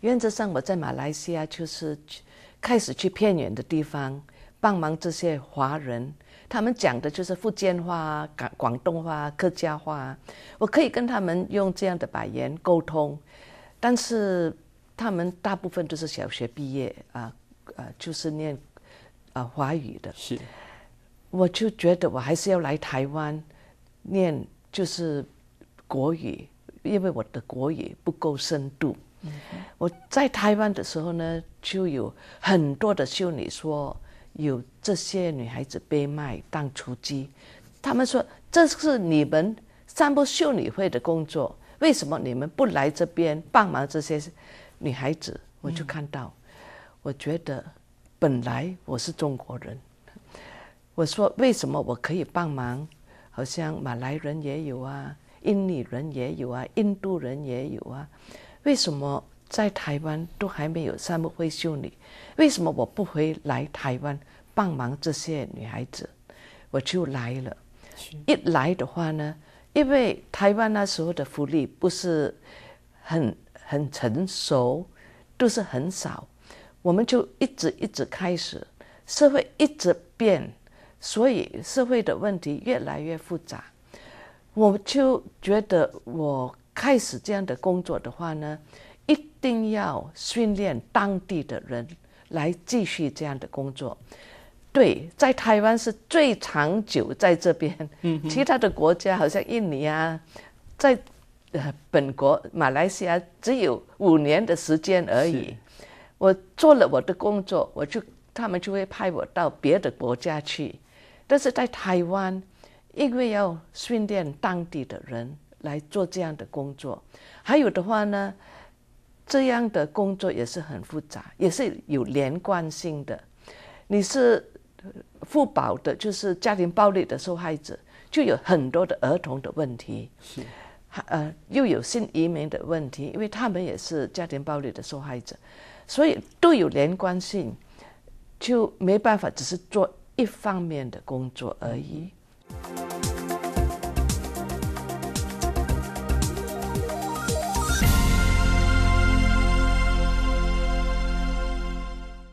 原则上，我在马来西亚就是开始去偏远的地方帮忙这些华人，他们讲的就是福建话、广广东话、客家话，我可以跟他们用这样的白言沟通。但是他们大部分都是小学毕业啊，呃，就是念啊华语的。是，我就觉得我还是要来台湾，念就是国语，因为我的国语不够深度。我在台湾的时候呢，就有很多的修女说，有这些女孩子被卖当雏妓，他们说这是你们三不修女会的工作，为什么你们不来这边帮忙这些女孩子？我就看到，我觉得本来我是中国人，我说为什么我可以帮忙？好像马来人也有啊，印尼人也有啊，印度人也有啊，为什么？在台湾都还没有三木会修女，为什么我不回来台湾帮忙这些女孩子？我就来了，一来的话呢，因为台湾那时候的福利不是很很成熟，都是很少，我们就一直一直开始，社会一直变，所以社会的问题越来越复杂。我就觉得，我开始这样的工作的话呢。定要训练当地的人来继续这样的工作。对，在台湾是最长久在这边，其他的国家好像印尼啊，在呃本国马来西亚只有五年的时间而已。我做了我的工作，我就他们就会派我到别的国家去。但是在台湾，因为要训练当地的人来做这样的工作，还有的话呢？这样的工作也是很复杂，也是有连贯性的。你是父保的，就是家庭暴力的受害者，就有很多的儿童的问题，呃，又有性移民的问题，因为他们也是家庭暴力的受害者，所以都有连贯性，就没办法，只是做一方面的工作而已。